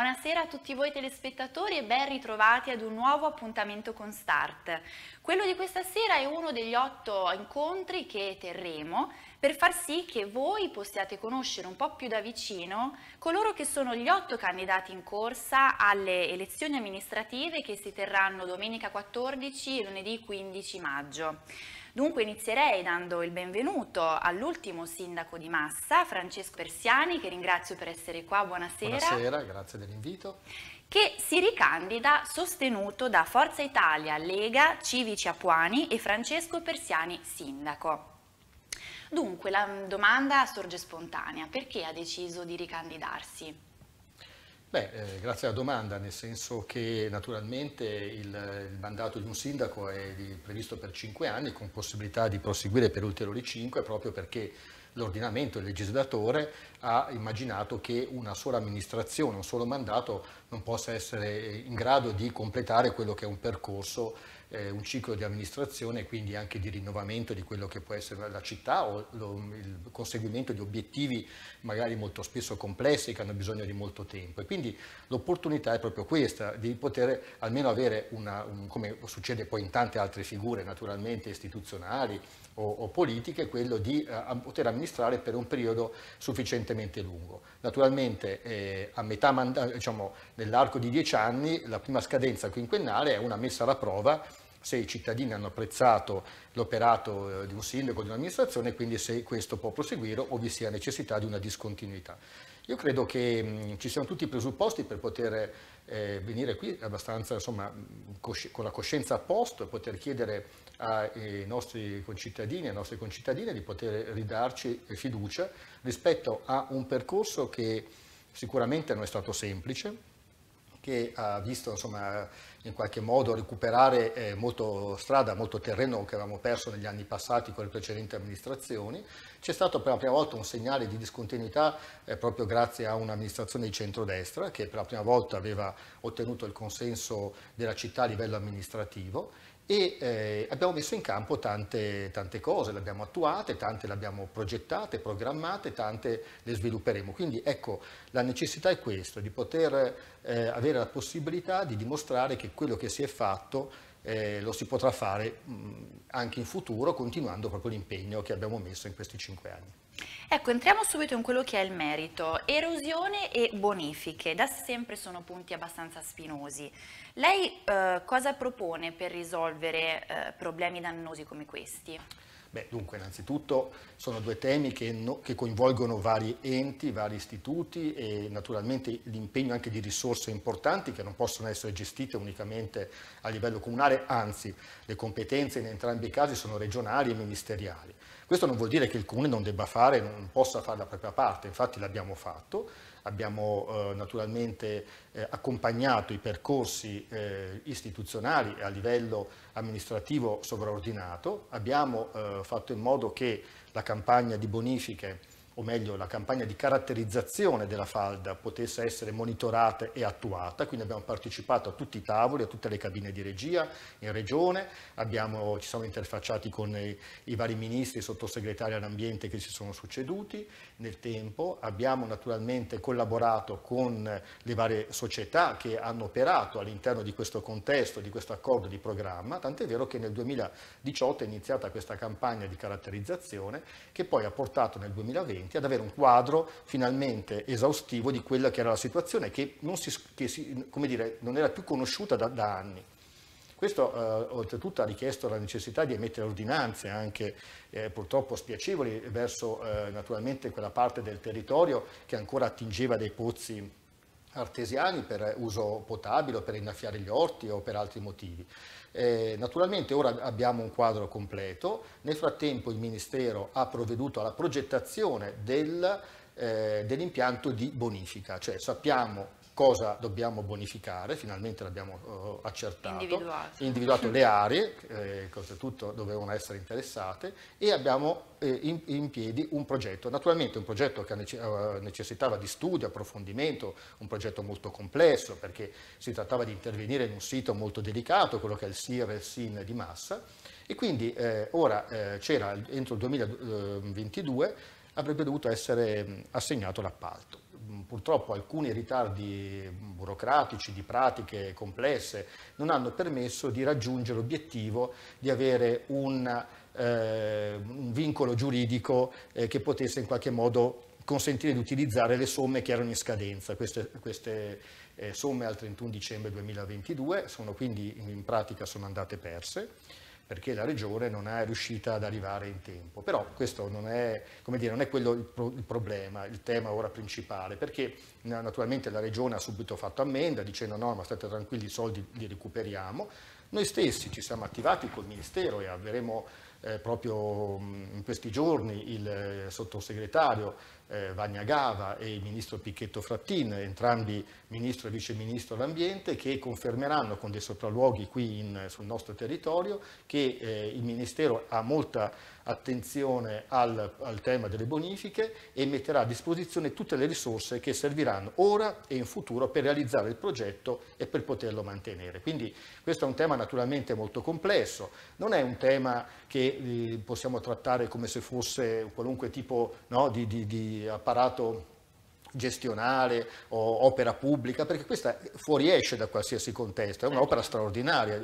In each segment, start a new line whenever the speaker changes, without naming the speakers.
buonasera a tutti voi telespettatori e ben ritrovati ad un nuovo appuntamento con Start. Quello di questa sera è uno degli otto incontri che terremo per far sì che voi possiate conoscere un po' più da vicino coloro che sono gli otto candidati in corsa alle elezioni amministrative che si terranno domenica 14 e lunedì 15 maggio. Dunque inizierei dando il benvenuto all'ultimo sindaco di Massa, Francesco Persiani, che ringrazio per essere qua, buonasera. Buonasera,
grazie dell'invito
che si ricandida sostenuto da Forza Italia, Lega, Civici Apuani e Francesco Persiani sindaco. Dunque la mm, domanda sorge spontanea, perché ha deciso di ricandidarsi?
Beh, eh, grazie alla domanda, nel senso che naturalmente il, il mandato di un sindaco è di, previsto per cinque anni con possibilità di proseguire per ulteriori cinque proprio perché l'ordinamento, il legislatore ha immaginato che una sola amministrazione, un solo mandato non possa essere in grado di completare quello che è un percorso eh, un ciclo di amministrazione e quindi anche di rinnovamento di quello che può essere la città o lo, il conseguimento di obiettivi magari molto spesso complessi che hanno bisogno di molto tempo. E quindi l'opportunità è proprio questa, di poter almeno avere una, un, come succede poi in tante altre figure naturalmente istituzionali, o, o politiche quello di eh, poter amministrare per un periodo sufficientemente lungo. Naturalmente eh, a metà diciamo, nell'arco diciamo, di dieci anni la prima scadenza quinquennale è una messa alla prova se i cittadini hanno apprezzato l'operato eh, di un sindaco di un'amministrazione, quindi se questo può proseguire o vi sia necessità di una discontinuità. Io credo che mh, mm, ci siano tutti i presupposti per poter eh, venire qui abbastanza insomma, mm, con la coscienza a posto e poter chiedere ai nostri concittadini e alle nostre concittadine di poter ridarci fiducia rispetto a un percorso che sicuramente non è stato semplice, che ha visto insomma, in qualche modo recuperare eh, molto strada, molto terreno che avevamo perso negli anni passati con le precedenti amministrazioni. C'è stato per la prima volta un segnale di discontinuità eh, proprio grazie a un'amministrazione di centrodestra che per la prima volta aveva ottenuto il consenso della città a livello amministrativo e eh, abbiamo messo in campo tante, tante cose, le abbiamo attuate, tante le abbiamo progettate, programmate, tante le svilupperemo. Quindi ecco, la necessità è questa, di poter eh, avere la possibilità di dimostrare che quello che si è fatto eh, lo si potrà fare mh, anche in futuro continuando proprio l'impegno che abbiamo messo in questi cinque anni.
Ecco, entriamo subito in quello che è il merito. Erosione e bonifiche, da sempre sono punti abbastanza spinosi. Lei eh, cosa propone per risolvere eh, problemi dannosi come questi?
Beh, dunque, innanzitutto sono due temi che, no, che, coinvolgono vari enti, vari istituti e naturalmente l'impegno anche di risorse importanti che non possono essere gestite unicamente a livello comunale, anzi le competenze in entrambi i casi sono regionali e ministeriali. Questo non vuol dire che il comune non debba fare, non possa fare la propria parte, infatti l'abbiamo fatto, abbiamo eh, naturalmente eh, accompagnato i percorsi eh, istituzionali a livello amministrativo sovraordinato, abbiamo eh, fatto in modo che la campagna di bonifiche o meglio la campagna di caratterizzazione della falda potesse essere monitorata e attuata, quindi abbiamo partecipato a tutti i tavoli, a tutte le cabine di regia in regione, abbiamo, ci siamo interfacciati con i, i vari ministri e sottosegretari all'ambiente che si sono succeduti nel tempo, abbiamo naturalmente collaborato con le varie società che hanno operato all'interno di questo contesto, di questo accordo di programma, tant'è vero che nel 2018 è iniziata questa campagna di caratterizzazione che poi ha portato nel 2020 clienti ad avere un quadro finalmente esaustivo di quella che era la situazione che non, si, che si, dire, non era più conosciuta da, da anni. Questo eh, oltretutto ha richiesto la necessità di emettere ordinanze anche eh, purtroppo spiacevoli verso eh, naturalmente quella parte del territorio che ancora attingeva dei pozzi artesiani per uso potabile, o per innaffiare gli orti o per altri motivi. Eh, naturalmente ora abbiamo un quadro completo, nel frattempo il Ministero ha provveduto alla progettazione del, eh, dell'impianto di bonifica, cioè sappiamo cosa dobbiamo bonificare, finalmente l'abbiamo eh, accertato, individuato. individuato. le aree eh, che oltretutto dovevano essere interessate e abbiamo eh, in, in, piedi un progetto, naturalmente un progetto che eh, necessitava di studio, approfondimento, un progetto molto complesso perché si trattava di intervenire in un sito molto delicato, quello che è il SIR e il SIN di Massa e quindi eh, ora eh, c'era entro il 2022 avrebbe dovuto essere assegnato l'appalto purtroppo alcuni ritardi burocratici, di pratiche complesse, non hanno permesso di raggiungere l'obiettivo di avere un, eh, un vincolo giuridico eh, che potesse in qualche modo consentire di utilizzare le somme che erano in scadenza. Queste, queste eh, somme al 31 dicembre 2022 sono quindi in pratica sono andate perse perché la regione non è riuscita ad arrivare in tempo. Però questo non è, dire, non è quello il, pro, il, problema, il tema ora principale, perché eh, naturalmente la regione ha subito fatto ammenda dicendo no, ma state tranquilli, i soldi li recuperiamo. Noi stessi ci siamo attivati col Ministero e avremo eh, proprio mm, in questi giorni il eh, sottosegretario eh, Vagnagava e il ministro Picchetto Frattin, entrambi ministro e vice ministro dell'ambiente, che confermeranno con dei sopralluoghi qui in, sul nostro territorio che eh, il Ministero ha molta attenzione al, al, tema delle bonifiche e metterà a disposizione tutte le risorse che serviranno ora e in futuro per realizzare il progetto e per poterlo mantenere. Quindi questo è un tema naturalmente molto complesso, non è un tema che eh, possiamo trattare come se fosse qualunque tipo no, di, di, di apparato gestionale o opera pubblica, perché questa fuoriesce da qualsiasi contesto, è un'opera certo. straordinaria,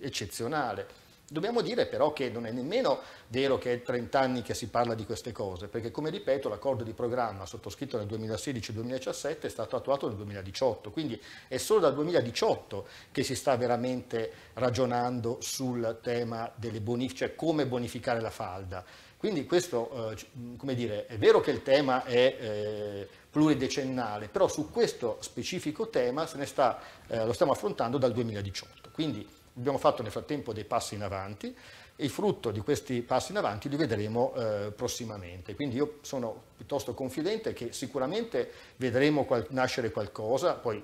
eccezionale. Dobbiamo dire però che non è nemmeno vero che è 30 anni che si parla di queste cose, perché come ripeto l'accordo di programma sottoscritto nel 2016-2017 è stato attuato nel 2018, quindi è solo dal 2018 che si sta veramente ragionando sul tema delle bonifiche, cioè come bonificare la falda. Quindi questo, eh, come dire, è vero che il tema è eh, pluridecennale, però su questo specifico tema sta, eh, lo stiamo affrontando dal 2018. Quindi abbiamo fatto nel frattempo dei passi in avanti e il frutto di questi passi in avanti li vedremo eh, prossimamente. Quindi io sono piuttosto confidente che sicuramente vedremo qual nascere qualcosa, poi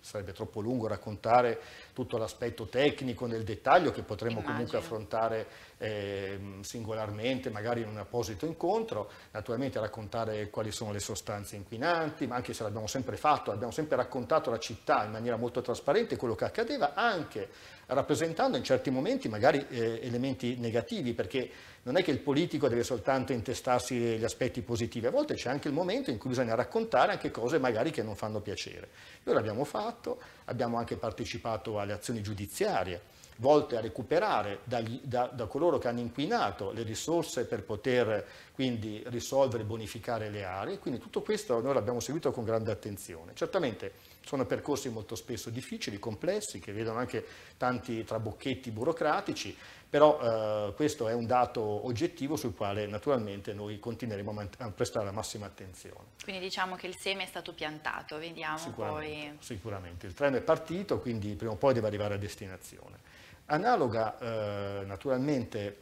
sarebbe troppo lungo raccontare tutto l'aspetto tecnico nel dettaglio che potremmo Immagino. comunque affrontare eh, singolarmente, magari in un apposito incontro, naturalmente raccontare quali sono le sostanze inquinanti, ma anche se l'abbiamo sempre fatto, abbiamo sempre raccontato la città in maniera molto trasparente quello che accadeva, anche rappresentando in certi momenti magari eh, elementi negativi, perché non è che il politico deve soltanto intestarsi gli aspetti positivi, a volte c'è anche il momento in cui bisogna raccontare anche cose magari che non fanno piacere. Noi l'abbiamo fatto, abbiamo anche partecipato a alle azioni giudiziarie volte a recuperare dagli, da, da, coloro che hanno inquinato le risorse per poter quindi risolvere e bonificare le aree. Quindi tutto questo noi l'abbiamo seguito con grande attenzione. Certamente sono percorsi molto spesso difficili, complessi, che vedono anche tanti trabocchetti burocratici, però eh, questo è un dato oggettivo sul quale naturalmente noi continueremo a, a, prestare la massima attenzione.
Quindi diciamo che il seme è stato piantato, vediamo sicuramente, poi...
Sicuramente, il treno è partito, quindi prima o poi deve arrivare a destinazione. Analoga, eh, naturalmente,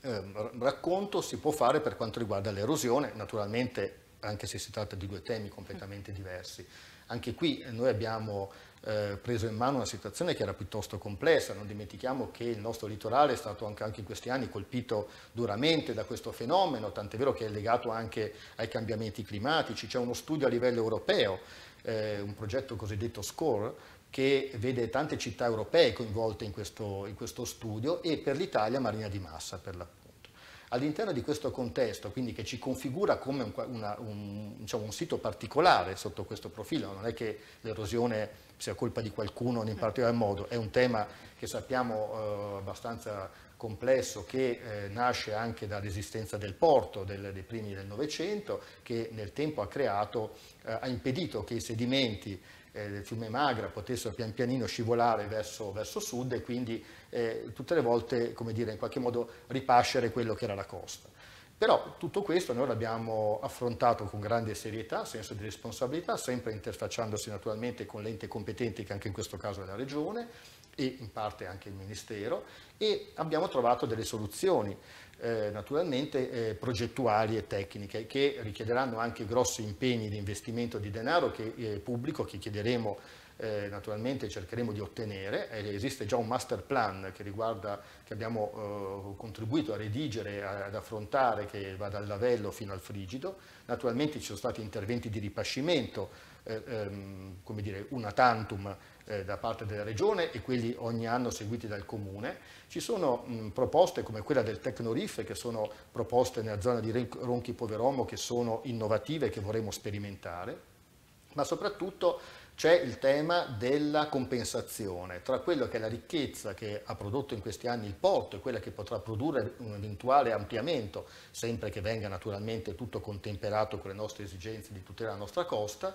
eh, racconto si può fare per quanto riguarda l'erosione, naturalmente anche se si tratta di due temi completamente mm. diversi. Anche qui noi abbiamo eh, preso in mano una situazione che era piuttosto complessa, non dimentichiamo che il nostro litorale è stato anche, anche in questi anni colpito duramente da questo fenomeno, tant'è vero che è legato anche ai cambiamenti climatici, c'è uno studio a livello europeo, eh, un progetto cosiddetto SCORE, che vede tante città europee coinvolte in questo, in questo studio e per l'Italia Marina di Massa per l'appunto all'interno di questo contesto, quindi che ci configura come un, una, un, diciamo, un, sito particolare sotto questo profilo, non è che l'erosione sia colpa di qualcuno in particolar modo, è un tema che sappiamo eh, abbastanza complesso che eh, nasce anche dall'esistenza del porto del, dei primi del Novecento che nel tempo ha creato, eh, ha impedito che i sedimenti eh, del fiume Magra potessero pian pianino scivolare verso, verso sud e quindi eh, tutte le volte, come dire, in qualche modo ripascere quello che era la costa. Però tutto questo noi l'abbiamo affrontato con grande serietà, senso di responsabilità, sempre interfacciandosi naturalmente con l'ente competente, che anche in questo caso è la Regione e in parte anche il Ministero, e abbiamo trovato delle soluzioni eh, naturalmente eh, progettuali e tecniche che richiederanno anche grossi impegni di investimento di denaro che, eh, pubblico che chiederemo eh, naturalmente cercheremo di ottenere. Eh, esiste già un master plan che, riguarda, che abbiamo eh, contribuito a redigere, ad affrontare, che va dal lavello fino al frigido. Naturalmente ci sono stati interventi di ripascimento, ehm, come dire, una tantum eh, da parte della regione e quelli ogni anno seguiti dal comune. Ci sono mh, proposte come quella del Tecnorif che sono proposte nella zona di Ronchi Poveromo che sono innovative e che vorremmo sperimentare, ma soprattutto c'è il tema della compensazione tra quello che è la ricchezza che ha prodotto in questi anni il porto e quella che potrà produrre un eventuale ampliamento, sempre che venga naturalmente tutto contemperato con le nostre esigenze di tutela della nostra costa,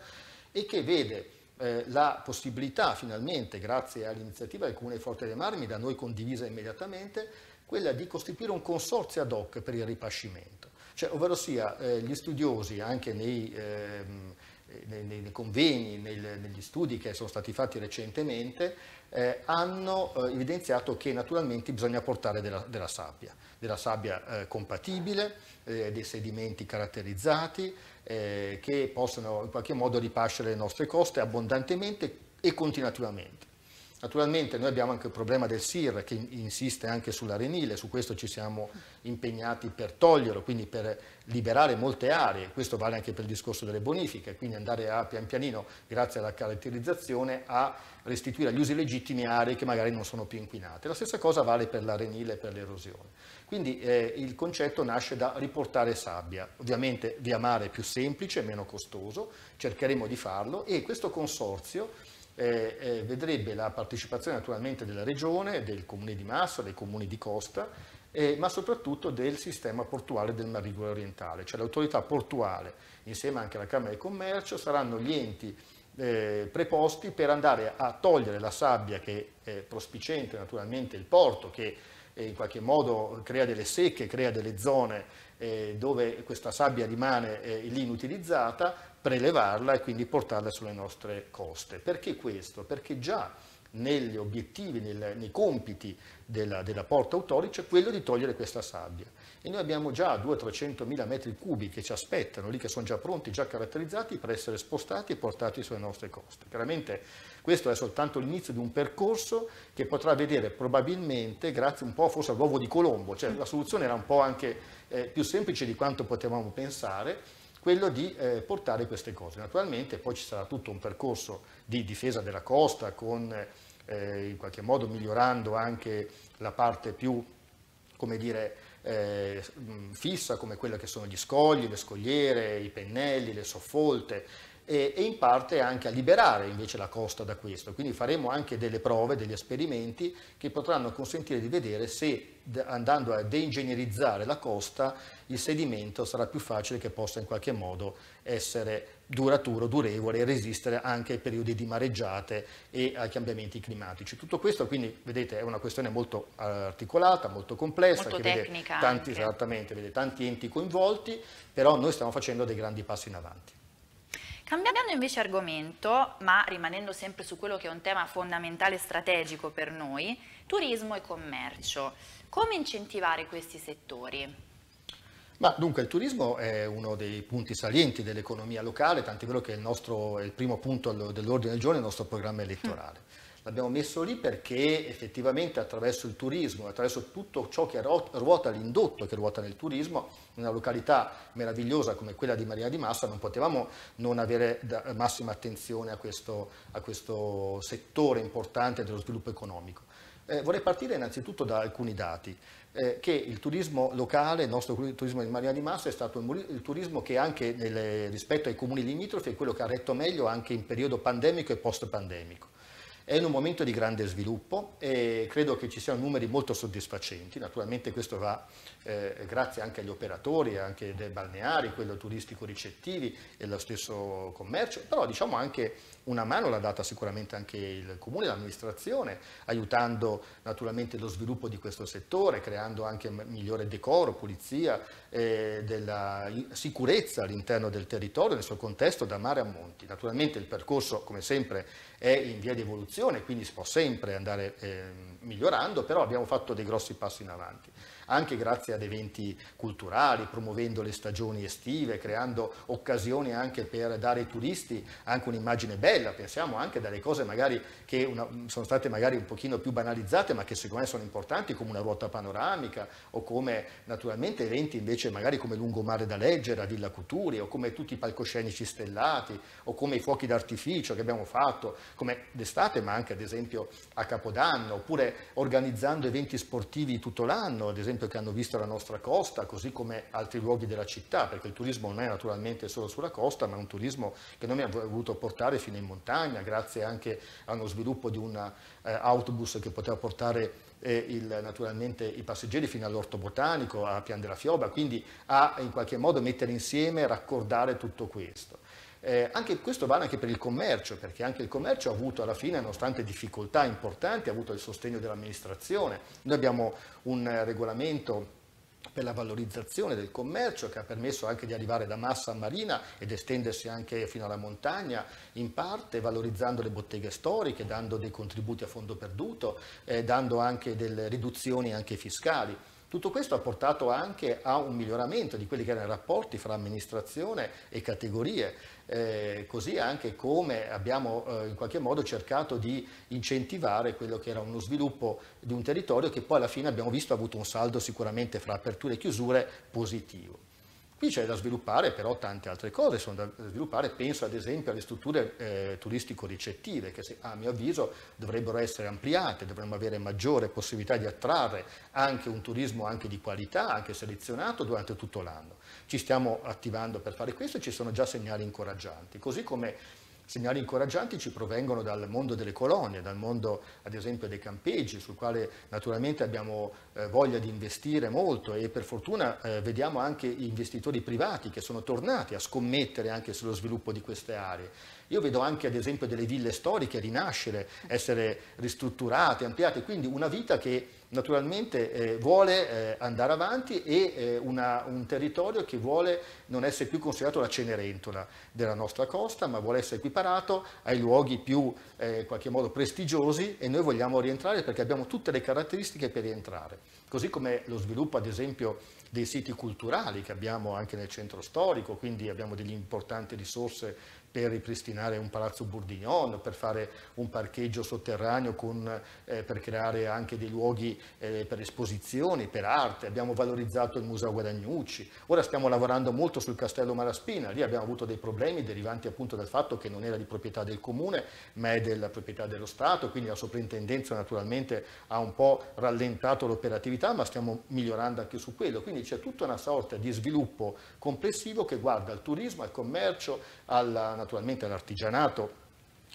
e che vede eh, la possibilità finalmente, grazie all'iniziativa del Comune Forte dei Marmi, da noi condivisa immediatamente, quella di costituire un consorzio ad hoc per il ripascimento. Cioè, ovvero sia, eh, gli studiosi anche nei, eh, nei, nei convegni, nel, negli studi che sono stati fatti recentemente, eh, hanno eh, evidenziato che naturalmente bisogna portare della, della sabbia, della sabbia eh, compatibile, eh, dei sedimenti caratterizzati, eh, che possano in qualche modo ripascere le nostre coste abbondantemente e continuativamente. Naturalmente noi abbiamo anche il problema del SIR che insiste anche sull'arenile, su questo ci siamo impegnati per toglierlo, quindi per liberare molte aree, questo vale anche per il discorso delle bonifiche, quindi andare a pian pianino, grazie alla caratterizzazione, a restituire agli usi legittimi aree che magari non sono più inquinate. La stessa cosa vale per l'arenile e per l'erosione. Quindi eh, il concetto nasce da riportare sabbia, ovviamente via mare è più semplice, meno costoso, cercheremo di farlo e questo consorzio eh, eh, vedrebbe la partecipazione naturalmente della regione, del comune di Massa, dei comuni di costa, eh, ma soprattutto del sistema portuale del Marigolo orientale, cioè l'autorità portuale insieme anche alla Camera di Commercio saranno gli enti eh, preposti per andare a togliere la sabbia che è prospicente naturalmente il porto, che eh, in qualche modo crea delle secche, crea delle zone eh, dove questa sabbia rimane eh, lì inutilizzata, prelevarla e quindi portarla sulle nostre coste. Perché questo? Perché già negli obiettivi, nel, nei compiti della, della porta Autorice, quello di togliere questa sabbia. E noi abbiamo già 200-300 mila metri cubi che ci aspettano, lì che sono già pronti, già caratterizzati per essere spostati e portati sulle nostre coste. Chiaramente questo è soltanto l'inizio di un percorso che potrà vedere probabilmente, grazie un po' forse all'uovo di Colombo, cioè la soluzione era un po' anche eh, più semplice di quanto potevamo pensare, quello di eh, portare queste cose. Naturalmente poi ci sarà tutto un percorso di difesa della costa, con eh, in qualche modo migliorando anche la parte più, come dire, eh, fissa come quella che sono gli scogli, le scogliere, i pennelli, le soffolte, e, e in parte anche a liberare invece la costa da questo. Quindi faremo anche delle prove, degli esperimenti che potranno consentire di vedere se andando a deingegnerizzare la costa il sedimento sarà più facile che possa in qualche modo essere duraturo, durevole e resistere anche ai periodi di mareggiate e ai cambiamenti climatici. Tutto questo quindi, vedete, è una questione molto articolata, molto complessa, molto che vede tanti, vede tanti enti coinvolti, però noi stiamo facendo dei grandi passi in avanti.
Cambiando invece argomento, ma rimanendo sempre su quello che è un tema fondamentale e strategico per noi, turismo e commercio. Come incentivare questi settori?
Ma dunque il turismo è uno dei punti salienti dell'economia locale, tant'è vero che è il, nostro, è il primo punto dell'ordine del giorno, il nostro programma mm. elettorale. Mm l'abbiamo messo lì perché effettivamente attraverso il turismo, attraverso tutto ciò che ruota l'indotto, che ruota nel turismo, in una località meravigliosa come quella di Marina di Massa non potevamo non avere massima attenzione a questo, a questo settore importante dello sviluppo economico. Eh, vorrei partire innanzitutto da alcuni dati, eh, che il turismo locale, il nostro turismo di Marina di Massa è stato il turismo che anche nelle, rispetto ai comuni limitrofi è quello che ha retto meglio anche in periodo pandemico e post pandemico. È in un momento di grande sviluppo e credo che ci siano numeri molto soddisfacenti, naturalmente questo va eh, grazie anche agli operatori, anche dei balneari, quello turistico ricettivi e lo stesso commercio, però diciamo anche una mano l'ha data sicuramente anche il comune, l'amministrazione, aiutando naturalmente lo sviluppo di questo settore, creando anche migliore decoro, pulizia, eh, della sicurezza all'interno del territorio, nel suo contesto da mare a monti. Naturalmente il percorso, come sempre, è in via di evoluzione, quindi si può sempre andare eh, migliorando, però abbiamo fatto dei grossi passi in avanti anche grazie ad eventi culturali, promuovendo le stagioni estive, creando occasioni anche per dare ai turisti anche un'immagine bella, pensiamo anche dalle cose magari che una, sono state magari un pochino più banalizzate ma che secondo me sono importanti come una ruota panoramica o come naturalmente eventi invece magari come Lungomare da leggere a Villa Cuturi o come tutti i palcoscenici stellati o come i fuochi d'artificio che abbiamo fatto come d'estate ma anche ad esempio a Capodanno oppure organizzando eventi sportivi tutto l'anno, ad esempio esempio, che hanno visto la nostra costa, così come altri luoghi della città, perché il turismo non è naturalmente solo sulla costa, ma è un turismo che noi abbiamo voluto portare fino in montagna, grazie anche a uno sviluppo di un eh, autobus che poteva portare eh, il, naturalmente i passeggeri fino all'orto botanico, a Pian della Fioba, quindi a in qualche modo mettere insieme, raccordare tutto questo. Eh, anche, questo vale anche per il commercio, perché anche il commercio ha avuto alla fine, nonostante difficoltà importanti, ha avuto il sostegno dell'amministrazione. Noi abbiamo un eh, regolamento per la valorizzazione del commercio che ha permesso anche di arrivare da Massa a Marina ed estendersi anche fino alla montagna in parte valorizzando le botteghe storiche, dando dei contributi a fondo perduto, eh, dando anche delle riduzioni anche fiscali. Tutto questo ha portato anche a un miglioramento di quelli che erano i rapporti fra amministrazione e categorie, eh, così anche come abbiamo eh, in qualche modo cercato di incentivare quello che era uno sviluppo di un territorio che poi alla fine abbiamo visto ha avuto un saldo sicuramente fra aperture e chiusure positivo. Qui c'è da sviluppare però tante altre cose, sono da sviluppare, penso ad esempio alle strutture eh, turistico-ricettive che a mio avviso dovrebbero essere ampliate, dovremmo avere maggiore possibilità di attrarre anche un turismo anche di qualità, anche selezionato durante tutto l'anno. Ci stiamo attivando per fare questo e ci sono già segnali incoraggianti, così come Segnali incoraggianti ci provengono dal mondo delle colonie, dal mondo ad esempio dei campeggi, sul quale naturalmente abbiamo eh, voglia di investire molto e per fortuna eh, vediamo anche investitori privati che sono tornati a scommettere anche sullo sviluppo di queste aree. Io vedo anche ad esempio delle ville storiche rinascere, essere ristrutturate, ampliate, quindi una vita che naturalmente eh, vuole eh, andare avanti e eh, una, un territorio che vuole non essere più considerato la Cenerentola della nostra costa, ma vuole essere equiparato ai luoghi più eh, in qualche modo prestigiosi e noi vogliamo rientrare perché abbiamo tutte le caratteristiche per rientrare. Così come lo sviluppo ad esempio dei siti culturali che abbiamo anche nel centro storico, quindi abbiamo delle importanti risorse per ripristinare un palazzo Bourdignon, per fare un parcheggio sotterraneo con, eh, per creare anche dei luoghi eh, per esposizioni, per arte, abbiamo valorizzato il Museo Guadagnucci, ora stiamo lavorando molto sul Castello Malaspina, lì abbiamo avuto dei problemi derivanti appunto dal fatto che non era di proprietà del comune ma è della proprietà dello Stato, quindi la soprintendenza naturalmente ha un po' rallentato l'operatività ma stiamo migliorando anche su quello, quindi c'è tutta una sorta di sviluppo complessivo che guarda al turismo, al commercio, alla, naturalmente all'artigianato,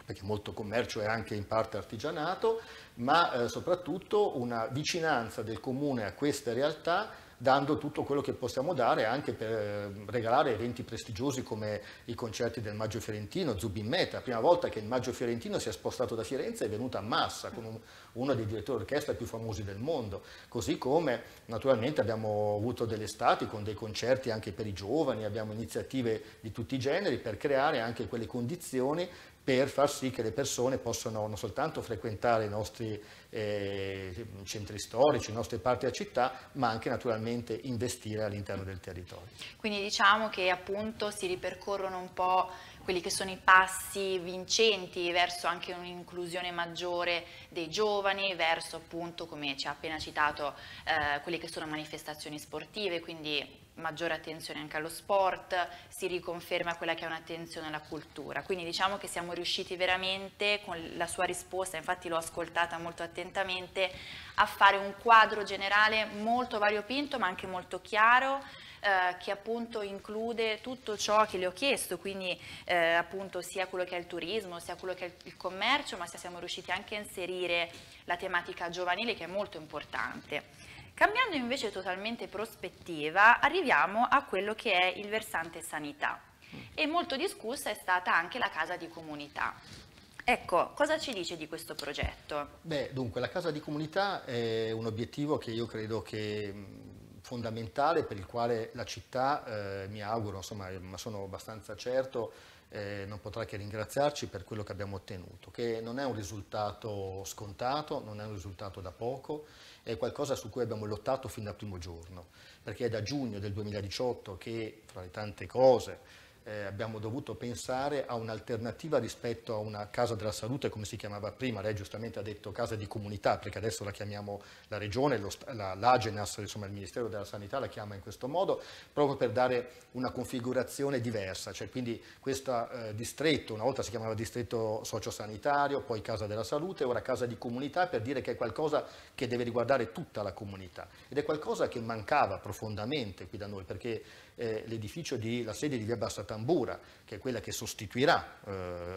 perché molto commercio è anche in parte artigianato, ma eh, soprattutto una vicinanza del comune a questa realtà dando tutto quello che possiamo dare anche per ehm, regalare eventi prestigiosi come i concerti del Maggio Fiorentino, Zubin Meta, la prima volta che il Maggio Fiorentino si è spostato da Firenze è venuto a Massa con un, uno dei direttori d'orchestra più famosi del mondo, così come naturalmente abbiamo avuto delle estati con dei concerti anche per i giovani, abbiamo iniziative di tutti i generi per creare anche quelle condizioni per far sì che le persone possano non soltanto frequentare i nostri eh, centri storici, le nostre parti della città, ma anche naturalmente investire all'interno del territorio.
Quindi diciamo che appunto si ripercorrono un po' quelli che sono i passi vincenti verso anche un'inclusione maggiore dei giovani, verso appunto, come ci ha appena citato, eh, quelle che sono manifestazioni sportive, quindi maggiore attenzione anche allo sport, si riconferma quella che è un'attenzione alla cultura. Quindi diciamo che siamo riusciti veramente con la sua risposta, infatti l'ho ascoltata molto attentamente, a fare un quadro generale molto variopinto ma anche molto chiaro eh, che appunto include tutto ciò che le ho chiesto, quindi eh, appunto sia quello che è il turismo, sia quello che è il commercio, ma siamo riusciti anche a inserire la tematica giovanile che è molto importante. Cambiando invece totalmente prospettiva, arriviamo a quello che è il versante sanità e molto discussa è stata anche la casa di comunità. Ecco, cosa ci dice di questo progetto?
Beh, dunque, la casa di comunità è un obiettivo che io credo che fondamentale per il quale la città, eh, mi auguro, insomma, eh, ma sono abbastanza certo, eh, non potrà che ringraziarci per quello che abbiamo ottenuto, che non è un risultato scontato, non è un risultato da poco, è qualcosa su cui abbiamo lottato fin dal primo giorno, perché è da giugno del 2018 che, fra le tante cose, eh, abbiamo dovuto pensare a un'alternativa rispetto a una casa della salute, come si chiamava prima, lei giustamente ha detto casa di comunità, perché adesso la chiamiamo la regione, lo, la, l'Agenas, insomma il Ministero della Sanità la chiama in questo modo, proprio per dare una configurazione diversa, cioè quindi questo eh, distretto, una volta si chiamava distretto sociosanitario, poi casa della salute, ora casa di comunità, per dire che è qualcosa che deve riguardare tutta la comunità ed è qualcosa che mancava profondamente qui da noi, perché eh, l'edificio di, la sede di via Bassa Tambura, che è quella che sostituirà, eh,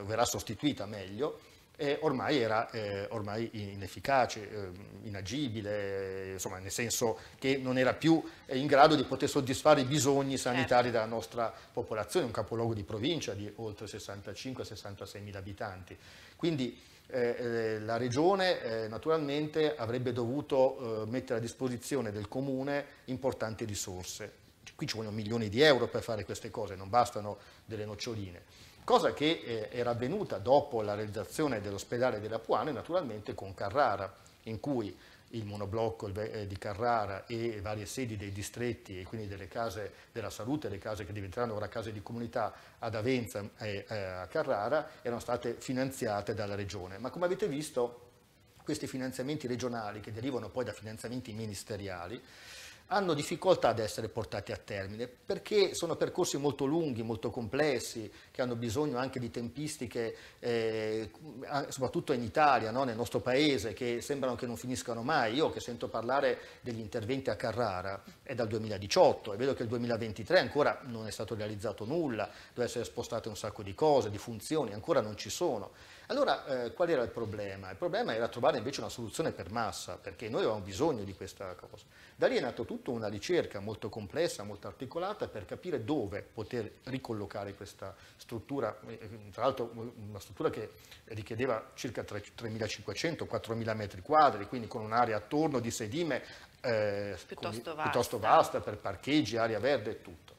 verrà sostituita meglio, eh, ormai era eh, ormai inefficace, ehm, inagibile, insomma, nel senso che non era più eh, in grado di poter soddisfare i bisogni sanitari della nostra popolazione, un capoluogo di provincia di oltre 65-66 mila abitanti. Quindi, eh, eh, la regione eh, naturalmente avrebbe dovuto eh, mettere a disposizione del comune importanti risorse qui ci vogliono milioni di euro per fare queste cose, non bastano delle noccioline. Cosa che eh, era avvenuta dopo la realizzazione dell'ospedale della Puane, naturalmente con Carrara, in cui il monoblocco eh, di Carrara e varie sedi dei distretti e quindi delle case della salute, le case che diventeranno ora case di comunità ad Avenza e eh, a Carrara, erano state finanziate dalla regione. Ma come avete visto, questi finanziamenti regionali che derivano poi da finanziamenti ministeriali hanno difficoltà ad essere portati a termine perché sono percorsi molto lunghi, molto complessi, che hanno bisogno anche di tempistiche, eh, soprattutto in Italia, no? nel nostro paese, che sembrano che non finiscano mai. Io che sento parlare degli interventi a Carrara è dal 2018 e vedo che il 2023 ancora non è stato realizzato nulla, deve essere spostate un sacco di cose, di funzioni, ancora non ci sono. Allora, eh, qual era il problema? Il problema era trovare invece una soluzione per massa, perché noi avevamo bisogno di questa cosa. Da lì è nata tutta una ricerca molto complessa, molto articolata, per capire dove poter ricollocare questa struttura, eh, eh, tra l'altro una struttura che richiedeva circa 3.500-4.000 metri quadri, quindi con un'area attorno di sedime eh, piuttosto, con, vasta. piuttosto vasta per parcheggi, aria verde e tutto.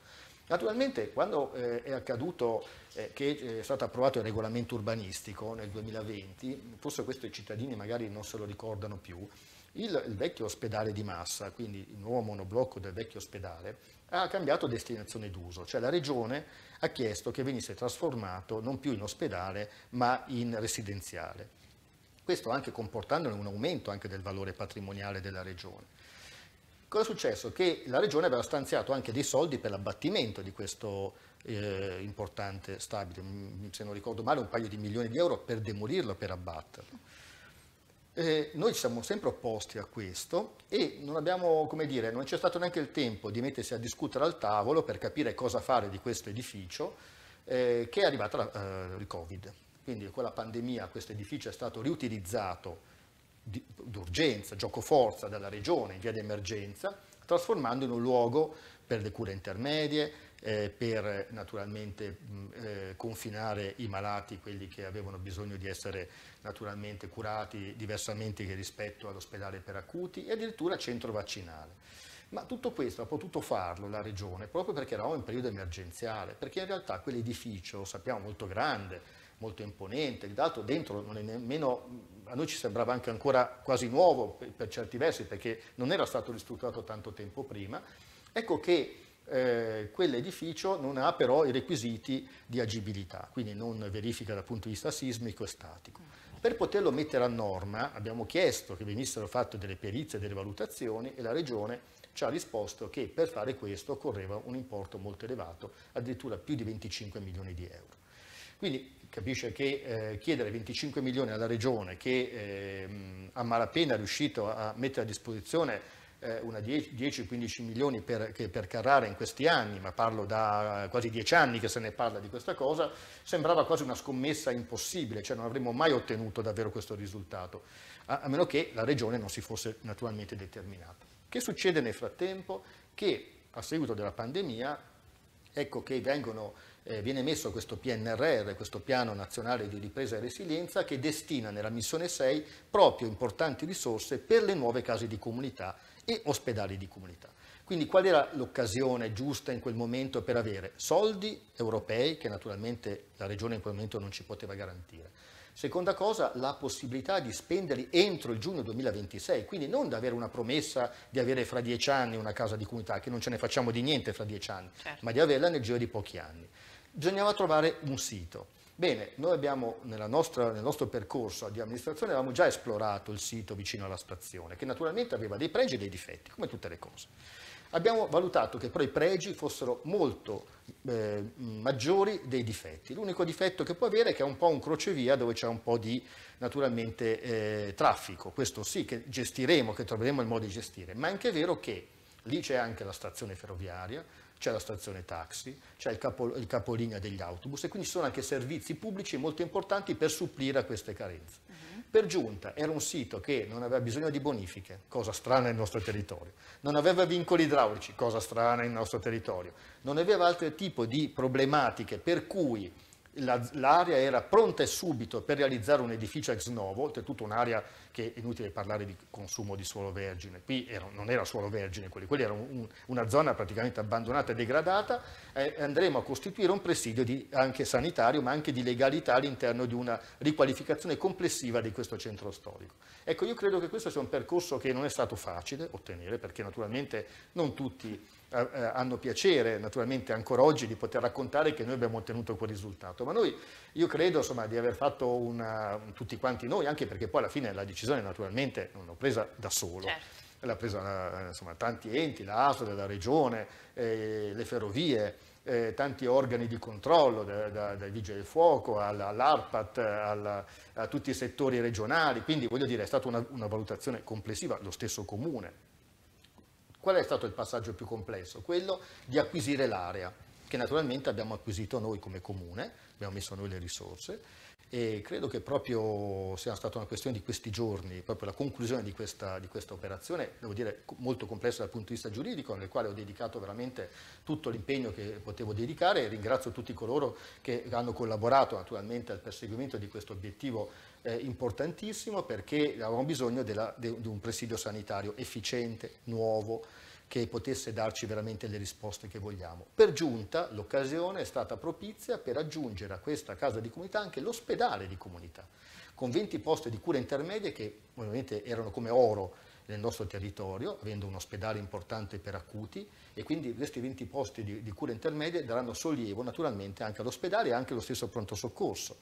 Naturalmente quando eh, è accaduto eh, che eh, è stato approvato il regolamento urbanistico nel 2020, forse questo i cittadini magari non se lo ricordano più, il, il vecchio ospedale di massa, quindi il nuovo monoblocco del vecchio ospedale, ha cambiato destinazione d'uso, cioè la regione ha chiesto che venisse trasformato non più in ospedale ma in residenziale. Questo anche comportandone un aumento anche del valore patrimoniale della regione. Cosa è successo? Che la regione aveva stanziato anche dei soldi per l'abbattimento di questo eh, importante stabile, mm, mm, se non ricordo male un paio di milioni di euro per demolirlo, per abbatterlo. Eh, noi ci siamo sempre opposti a questo e non abbiamo, come dire, non c'è stato neanche il tempo di mettersi a discutere al tavolo per capire cosa fare di questo edificio eh, che è arrivato la, eh, il Covid. Quindi con la pandemia questo edificio è stato riutilizzato d'urgenza, gioco forza dalla regione in via d'emergenza, trasformando in un luogo per le cure intermedie, eh, per naturalmente mh, eh, confinare i malati, quelli che avevano bisogno di essere naturalmente curati diversamente rispetto all'ospedale per acuti e addirittura centro vaccinale. Ma tutto questo ha potuto farlo la regione proprio perché eravamo in periodo emergenziale, perché in realtà quell'edificio, sappiamo, molto grande, molto imponente, dato dentro non è nemmeno a noi ci sembrava anche ancora quasi nuovo per, per certi versi perché non era stato ristrutturato tanto tempo prima, ecco che eh, quell'edificio non ha però i requisiti di agibilità, quindi non verifica dal punto di vista sismico e statico. Per poterlo mettere a norma abbiamo chiesto che venissero fatte delle perizie, e delle valutazioni e la Regione ci ha risposto che per fare questo occorreva un importo molto elevato, addirittura più di 25 milioni di euro. Quindi capisce che eh, chiedere 25 milioni alla regione che eh, a malapena è riuscito a mettere a disposizione 10-15 eh, milioni per, per, Carrara in questi anni, ma parlo da quasi 10 anni che se ne parla di questa cosa, sembrava quasi una scommessa impossibile, cioè non avremmo mai ottenuto davvero questo risultato, a, a meno che la regione non si fosse naturalmente determinata. Che succede nel frattempo? Che a seguito della pandemia, ecco che vengono eh, viene messo questo PNRR, questo Piano Nazionale di Ripresa e Resilienza, che destina nella missione 6 proprio importanti risorse per le nuove case di comunità e ospedali di comunità. Quindi qual era l'occasione giusta in quel momento per avere soldi europei, che naturalmente la regione in quel momento non ci poteva garantire, Seconda cosa, la possibilità di spenderli entro il giugno 2026, quindi non di avere una promessa di avere fra dieci anni una casa di comunità, che non ce ne facciamo di niente fra dieci anni, certo. ma di averla nel giro di pochi anni bisognava trovare un sito. Bene, noi abbiamo nostra, nel nostro percorso di amministrazione avevamo già esplorato il sito vicino alla stazione, che naturalmente aveva dei pregi e dei difetti, come tutte le cose. Abbiamo valutato che però i pregi fossero molto eh, maggiori dei difetti. L'unico difetto che può avere è che è un po' un crocevia dove c'è un po' di naturalmente eh, traffico. Questo sì che gestiremo, che troveremo il modo di gestire, ma è anche vero che lì c'è anche la stazione ferroviaria, c'è la stazione taxi, c'è il, capo, il, capolinea degli autobus e quindi ci sono anche servizi pubblici molto importanti per supplire a queste carenze. Uh mhm. -huh. Per giunta era un sito che non aveva bisogno di bonifiche, cosa strana nel nostro territorio, non aveva vincoli idraulici, cosa strana nel nostro territorio, non aveva altri tipi di problematiche per cui l'area era pronta e subito per realizzare un edificio ex novo, oltretutto un'area che è inutile parlare di consumo di suolo vergine, qui era, non era suolo vergine, quella quelli era un, una zona praticamente abbandonata e degradata, eh, andremo a costituire un presidio di, anche sanitario ma anche di legalità all'interno di una riqualificazione complessiva di questo centro storico. Ecco, io credo che questo sia un percorso che non è stato facile ottenere perché naturalmente non tutti eh, eh, hanno piacere naturalmente ancora oggi di poter raccontare che noi abbiamo ottenuto quel risultato, ma noi io credo insomma, di aver fatto una, tutti quanti noi, anche perché poi alla fine la decisione naturalmente non l'ho presa da solo. Certo. L'ha presa eh, insomma, tanti enti, la ASO della Regione, eh, le ferrovie, eh, tanti organi di controllo, da, da, dai vigili del fuoco all'ARPAT, alla, a tutti i settori regionali, quindi voglio dire è stata una, una valutazione complessiva, lo stesso comune, Qual è stato il passaggio più complesso? Quello di acquisire l'area, che naturalmente abbiamo acquisito noi come comune, abbiamo messo noi le risorse, e credo che proprio sia stata una questione di questi giorni, proprio la conclusione di questa, di questa operazione, devo dire molto complessa dal punto di vista giuridico, nel quale ho dedicato veramente tutto l'impegno che potevo dedicare e ringrazio tutti coloro che hanno collaborato naturalmente al perseguimento di questo obiettivo eh, importantissimo perché avevamo bisogno della, de, di un presidio sanitario efficiente, nuovo, che potesse darci veramente le risposte che vogliamo. Per giunta l'occasione è stata propizia per aggiungere a questa casa di comunità anche l'ospedale di comunità, con 20 posti di cura intermedie che ovviamente erano come oro nel nostro territorio, avendo un ospedale importante per acuti e quindi questi 20 posti di, di cura intermedie daranno sollievo naturalmente anche all'ospedale e anche allo stesso pronto soccorso.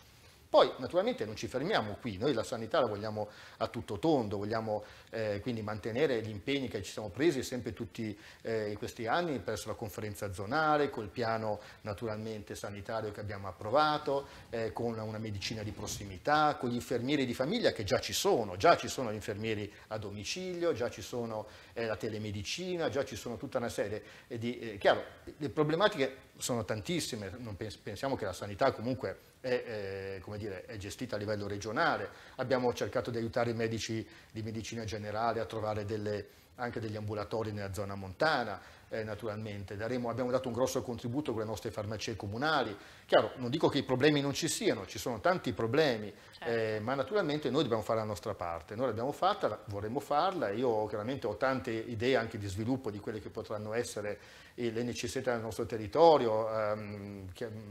Poi naturalmente non ci fermiamo qui, noi la sanità la vogliamo a tutto tondo, vogliamo eh, quindi mantenere gli impegni che ci siamo presi sempre tutti eh, questi anni presso la conferenza zonale, col piano naturalmente sanitario che abbiamo approvato, eh, con una medicina di prossimità, con gli infermieri di famiglia che già ci sono, già ci sono gli infermieri a domicilio, già ci sono eh, la telemedicina, già ci sono tutta una serie di... Eh, chiaro, le problematiche sono tantissime, pens pensiamo che la sanità comunque è, eh, dire, è, gestita a livello regionale, abbiamo cercato di aiutare i medici di medicina generale a trovare delle, anche degli ambulatori nella zona montana, eh, naturalmente. Daremo, abbiamo dato un grosso contributo con le nostre farmacie comunali. Chiaro, non dico che i problemi non ci siano, ci sono tanti problemi, certo. eh, ma naturalmente noi dobbiamo fare la nostra parte. Noi l'abbiamo fatta, vorremmo farla. Io chiaramente ho tante idee anche di sviluppo di quelle che potranno essere le necessità del nostro territorio, ehm,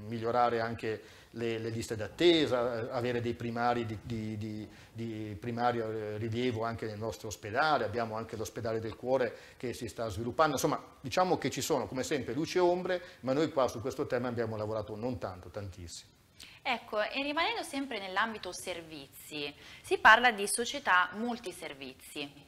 migliorare anche le, le liste d'attesa, avere dei primari di, di, di, di, primario eh, rilievo anche nel nostro ospedale, abbiamo anche l'ospedale del cuore che si sta sviluppando, insomma diciamo che ci sono come sempre luci e ombre, ma noi qua su questo tema abbiamo lavorato non tanto, tantissimo.
Ecco, e rimanendo sempre nell'ambito servizi, si parla di società multiservizi.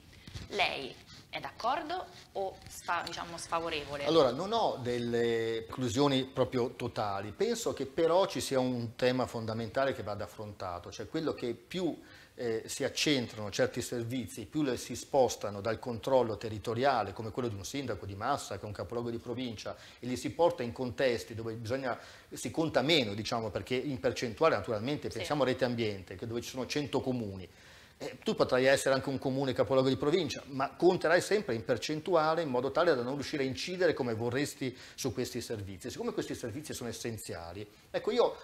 Lei è d'accordo o sta diciamo, sfavorevole? Allora,
non ho delle conclusioni proprio totali, penso che però ci sia un tema fondamentale che vada affrontato, cioè quello che più eh, si accentrano certi servizi, più le si spostano dal controllo territoriale, come quello di un sindaco di massa che è un capoluogo di provincia, e li si porta in contesti dove bisogna, si conta meno, diciamo, perché in percentuale naturalmente, sì. pensiamo a rete ambiente, dove ci sono 100 comuni, eh, tu potrai essere anche un comune capoluogo di provincia, ma conterai sempre in percentuale in modo tale da non riuscire a incidere come vorresti su questi servizi. Siccome questi servizi sono essenziali, ecco io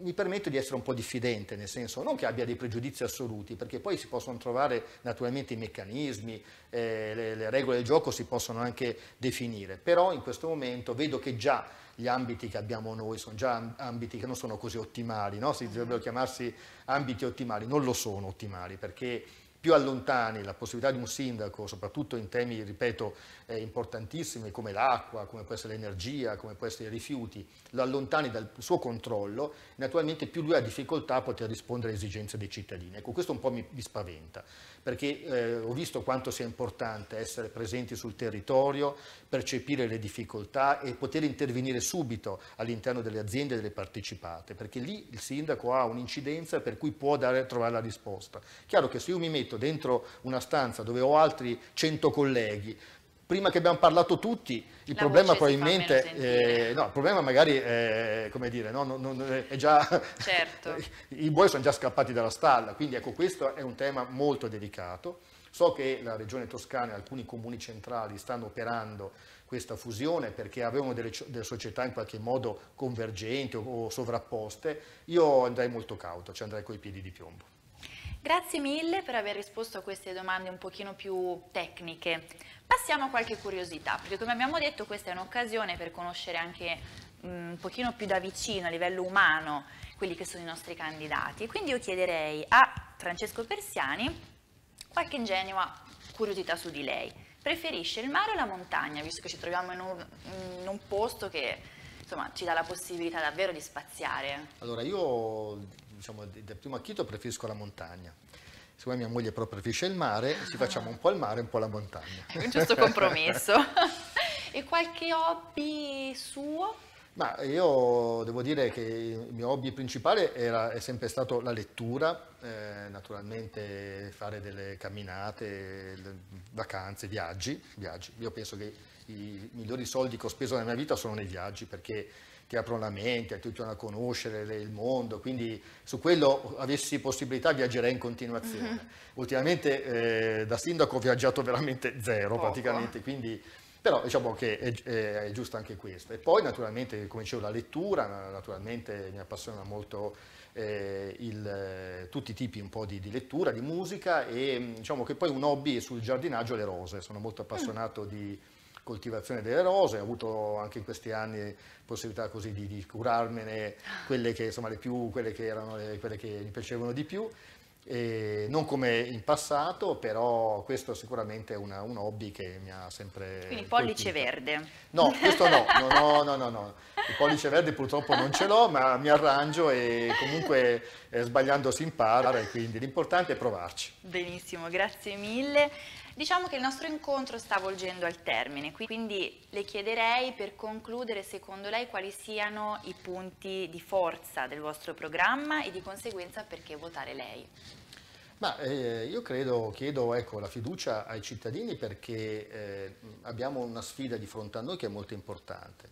mi permetto di essere un po' diffidente, nel senso non che abbia dei pregiudizi assoluti, perché poi si possono trovare naturalmente i meccanismi, eh, le, le regole del gioco si possono anche definire, però in questo momento vedo che già gli ambiti che abbiamo noi sono già ambiti che non sono così ottimali, no? si dovrebbero chiamarsi ambiti ottimali, non lo sono ottimali perché più allontani la possibilità di un sindaco, soprattutto in temi, ripeto, eh, importantissimi come l'acqua, come può essere l'energia, come può essere i rifiuti, lo allontani dal suo controllo, naturalmente più lui ha difficoltà a poter rispondere alle esigenze dei cittadini. Ecco, questo un po' mi, mi spaventa perché eh, ho visto quanto sia importante essere presenti sul territorio, percepire le difficoltà e poter intervenire subito all'interno delle aziende e delle partecipate, perché lì il sindaco ha un'incidenza per cui può dare, trovare la risposta. Chiaro che se io mi metto dentro una stanza dove ho altri 100 colleghi, prima che abbiamo parlato tutti, il la problema probabilmente, eh, no, il problema magari è, come dire, no, non, non, è già, certo. i buoi sono già scappati dalla stalla, quindi ecco questo è un tema molto delicato. So che la regione toscana e alcuni comuni centrali stanno operando questa fusione perché avevano delle, delle società in qualche modo convergenti o, o sovrapposte, io andrei molto cauto, ci cioè andrei coi piedi di piombo.
Grazie mille per aver risposto a queste domande un pochino più tecniche. Passiamo a qualche curiosità, perché come abbiamo detto questa è un'occasione per conoscere anche mm, un pochino più da vicino a livello umano quelli che sono i nostri candidati. Quindi io chiederei a Francesco Persiani qualche ingenua curiosità su di lei. Preferisce il mare o la montagna, visto che ci troviamo in un, in un posto che insomma, ci dà la possibilità davvero di spaziare?
Allora, io diciamo, da primo acchito preferisco la montagna. Siccome mia moglie però preferisce il mare, ci facciamo un po' il mare e un po' la montagna. È un giusto compromesso.
e qualche hobby suo?
Ma io devo dire che il mio hobby principale era, è sempre stato la lettura, eh, naturalmente fare delle camminate, vacanze, viaggi, viaggi. Io penso che i migliori soldi che ho speso nella mia vita sono nei viaggi perché ti aprono la mente, ti aiutano a conoscere il mondo, quindi su quello avessi possibilità viaggerei in continuazione. Mm-hmm. Ultimamente eh, da sindaco ho viaggiato veramente zero Poco. praticamente, quindi, però diciamo che è, è, è, giusto anche questo. E poi naturalmente, come dicevo, la lettura, naturalmente mi appassiona molto eh, il, eh, tutti i tipi un po' di, di, lettura, di musica e diciamo che poi un hobby sul giardinaggio e le rose, sono molto mm. appassionato mm. di coltivazione delle rose, ho avuto anche in questi anni possibilità così di, di curarmene quelle che, insomma, le più, quelle che, erano, le, quelle che mi piacevano di più, e non come in passato, però questo è sicuramente una, un hobby che mi ha sempre... Quindi colpito. pollice verde. No, questo no, no, no, no, no, il pollice verde purtroppo non ce l'ho, ma mi arrangio e comunque eh, sbagliando si impara, quindi l'importante è provarci.
Benissimo, grazie mille. Diciamo che il nostro incontro sta volgendo al termine, quindi le chiederei per concludere secondo lei quali siano i punti di forza del vostro programma e di conseguenza perché votare lei.
Ma, eh, io credo, chiedo ecco, la fiducia ai cittadini perché eh, abbiamo una sfida di fronte a noi che è molto importante,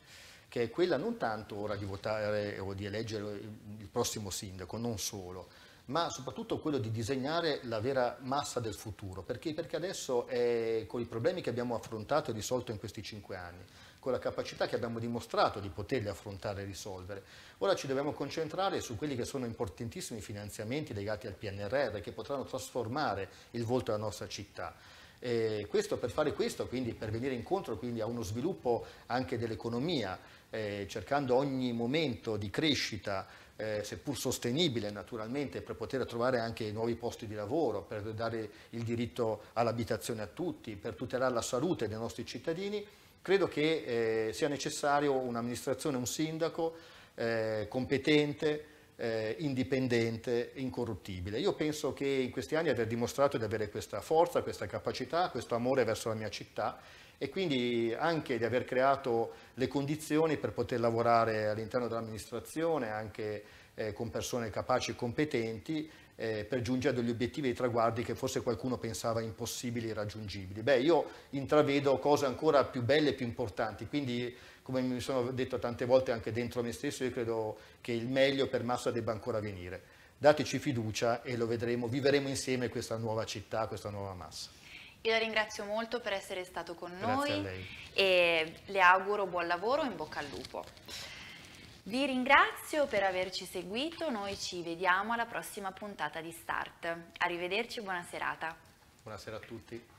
che è quella non tanto ora di votare o di eleggere il prossimo sindaco, non solo, ma soprattutto quello di disegnare la vera massa del futuro, perché, perché adesso è, con i problemi che abbiamo affrontato e risolto in questi cinque anni, con la capacità che abbiamo dimostrato di poterli affrontare e risolvere. Ora ci dobbiamo concentrare su quelli che sono importantissimi finanziamenti legati al PNRR che potranno trasformare il volto della nostra città. Eh, questo per fare questo, quindi per venire incontro quindi, a uno sviluppo anche dell'economia, eh, cercando ogni momento di crescita eh, seppur sostenibile naturalmente, per poter trovare anche nuovi posti di lavoro, per dare il diritto all'abitazione a tutti, per tutelare la salute dei nostri cittadini, credo che eh, sia necessario un'amministrazione, un sindaco eh, competente, eh, indipendente incorruttibile. Io penso che in questi anni aver dimostrato di avere questa forza, questa capacità, questo amore verso la mia città e quindi anche di aver creato le condizioni per poter lavorare all'interno dell'amministrazione anche eh, con persone capaci e competenti eh, per giungere a degli obiettivi e traguardi che forse qualcuno pensava impossibili e irraggiungibili. Beh, io intravedo cose ancora più belle e più importanti, quindi come mi sono detto tante volte anche dentro me stesso, io credo che il meglio per Massa debba ancora venire. Dateci fiducia e lo vedremo, vivremo insieme questa nuova città, questa nuova Massa.
Io la ringrazio molto per essere stato con Grazie noi e le auguro buon lavoro e in bocca al lupo. Vi ringrazio per averci seguito, noi ci vediamo alla prossima puntata di Start. Arrivederci, e buona serata.
Buonasera a tutti.